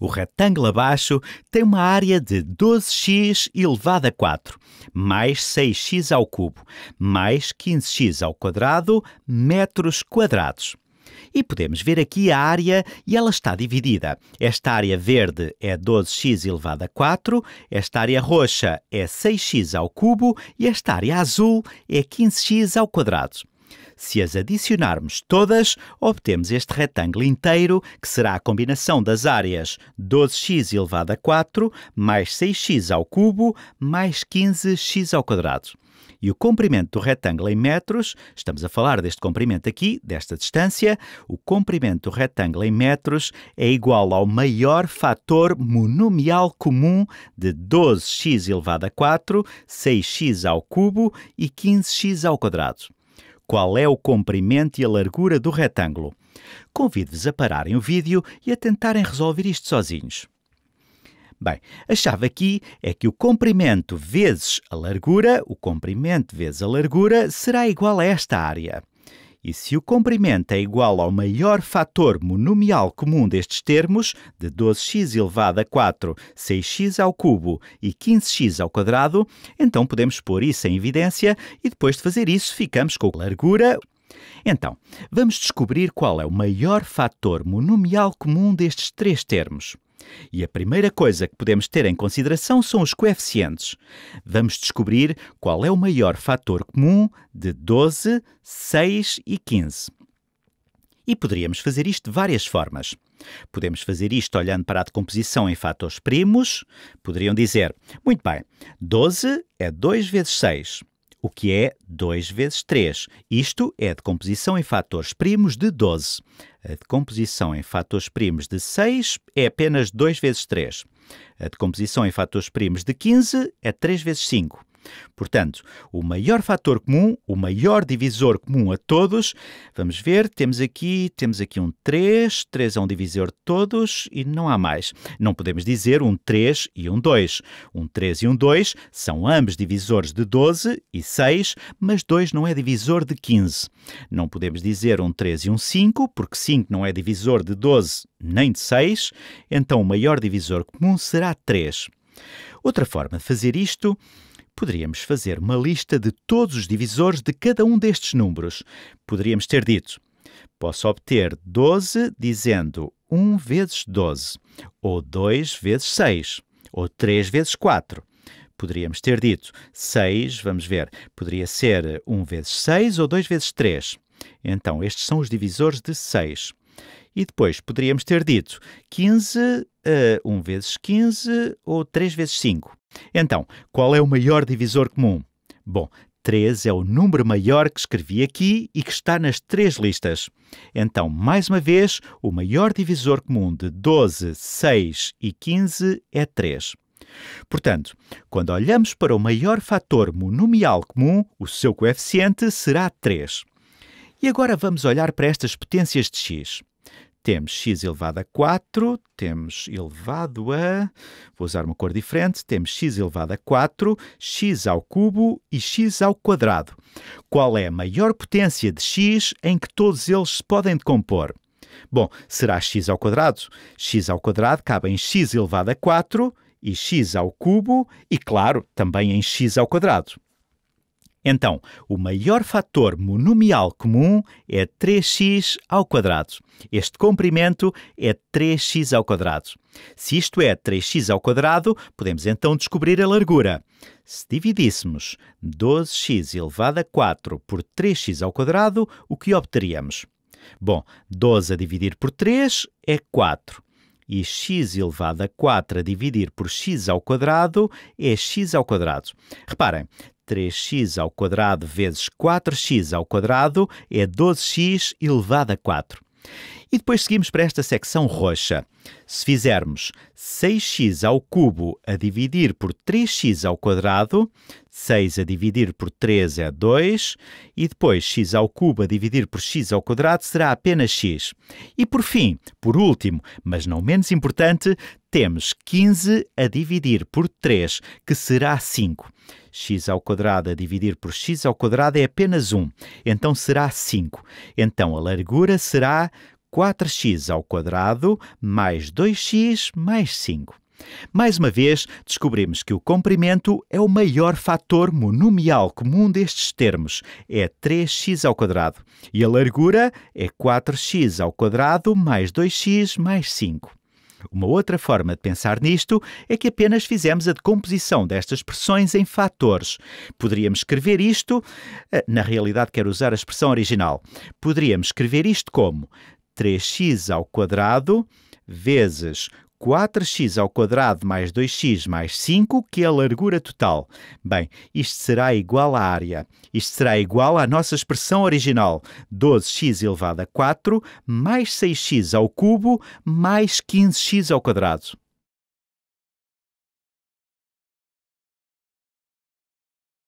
O retângulo abaixo tem uma área de 12x elevado a 4, mais 6x ao cubo, mais 15x ao quadrado, metros quadrados. E podemos ver aqui a área e ela está dividida. Esta área verde é 12x elevado a 4, esta área roxa é 6x ao cubo e esta área azul é 15x ao quadrado. Se as adicionarmos todas, obtemos este retângulo inteiro, que será a combinação das áreas 12x elevado a 4 mais 6x ao cubo mais 15x ao quadrado. E o comprimento do retângulo em metros, estamos a falar deste comprimento aqui, desta distância, o comprimento do retângulo em metros é igual ao maior fator monomial comum de 12x elevado a 4, 6x ao cubo e 15x ao quadrado qual é o comprimento e a largura do retângulo. Convido-vos a pararem o vídeo e a tentarem resolver isto sozinhos. Bem, a chave aqui é que o comprimento vezes a largura, o comprimento vezes a largura, será igual a esta área. E se o comprimento é igual ao maior fator monomial comum destes termos, de 12x elevado a 4, 6x ao cubo e 15x ao quadrado, então podemos pôr isso em evidência e depois de fazer isso ficamos com largura, então, vamos descobrir qual é o maior fator monomial comum destes três termos. E a primeira coisa que podemos ter em consideração são os coeficientes. Vamos descobrir qual é o maior fator comum de 12, 6 e 15. E poderíamos fazer isto de várias formas. Podemos fazer isto olhando para a decomposição em fatores primos. Poderiam dizer, muito bem, 12 é 2 vezes 6 o que é 2 vezes 3. Isto é a decomposição em fatores primos de 12. A decomposição em fatores primos de 6 é apenas 2 vezes 3. A decomposição em fatores primos de 15 é 3 vezes 5. Portanto, o maior fator comum, o maior divisor comum a todos, vamos ver, temos aqui, temos aqui um 3, 3 é um divisor de todos e não há mais. Não podemos dizer um 3 e um 2. Um 3 e um 2 são ambos divisores de 12 e 6, mas 2 não é divisor de 15. Não podemos dizer um 3 e um 5, porque 5 não é divisor de 12 nem de 6, então o maior divisor comum será 3. Outra forma de fazer isto Poderíamos fazer uma lista de todos os divisores de cada um destes números. Poderíamos ter dito: posso obter 12 dizendo 1 vezes 12, ou 2 vezes 6, ou 3 vezes 4 poderíamos ter dito 6, vamos ver, poderia ser 1 vezes 6 ou 2 vezes 3. Então, estes são os divisores de 6. E depois poderíamos ter dito 15, uh, 1 vezes 15 ou 3 vezes 5. Então, qual é o maior divisor comum? Bom, 3 é o número maior que escrevi aqui e que está nas três listas. Então, mais uma vez, o maior divisor comum de 12, 6 e 15 é 3. Portanto, quando olhamos para o maior fator monomial comum, o seu coeficiente será 3. E agora vamos olhar para estas potências de x temos x elevado a 4, temos elevado a. Vou usar uma cor diferente, temos x elevado a 4, x ao cubo e x ao quadrado. Qual é a maior potência de x em que todos eles se podem decompor? Bom, será x ao quadrado. x ao quadrado cabe em x elevado a 4 e x ao cubo e, claro, também em x ao quadrado. Então, o maior fator monomial comum é 3x ao quadrado. Este comprimento é 3x ao quadrado. Se isto é 3x ao quadrado, podemos então descobrir a largura. Se dividíssemos 12x elevado a 4 por 3x ao quadrado, o que obteríamos? Bom, 12 a dividir por 3 é 4 e x elevado a 4 a dividir por x ao quadrado é x ao quadrado. Reparem, 3x ao quadrado vezes 4x ao quadrado é 12x elevado a 4. E depois seguimos para esta secção roxa. Se fizermos 6x ao cubo a dividir por 3x ao quadrado, 6 a dividir por 3 é 2, e depois x ao cubo a dividir por x ao quadrado será apenas x. E por fim, por último, mas não menos importante, temos 15 a dividir por 3, que será 5. x ao quadrado a dividir por x ao quadrado é apenas 1, então será 5. Então a largura será 4x ao quadrado mais 2x mais 5. Mais uma vez, descobrimos que o comprimento é o maior fator monomial comum destes termos, é 3x ao quadrado, e a largura é 4x ao quadrado mais 2x mais 5. Uma outra forma de pensar nisto é que apenas fizemos a decomposição destas expressões em fatores. Poderíamos escrever isto, eh, na realidade quero usar a expressão original, poderíamos escrever isto como 3x ao quadrado vezes 4x ao quadrado mais 2x mais 5, que é a largura total. Bem, isto será igual à área. Isto será igual à nossa expressão original, 12x elevado a 4 mais 6x ao cubo mais 15x ao quadrado.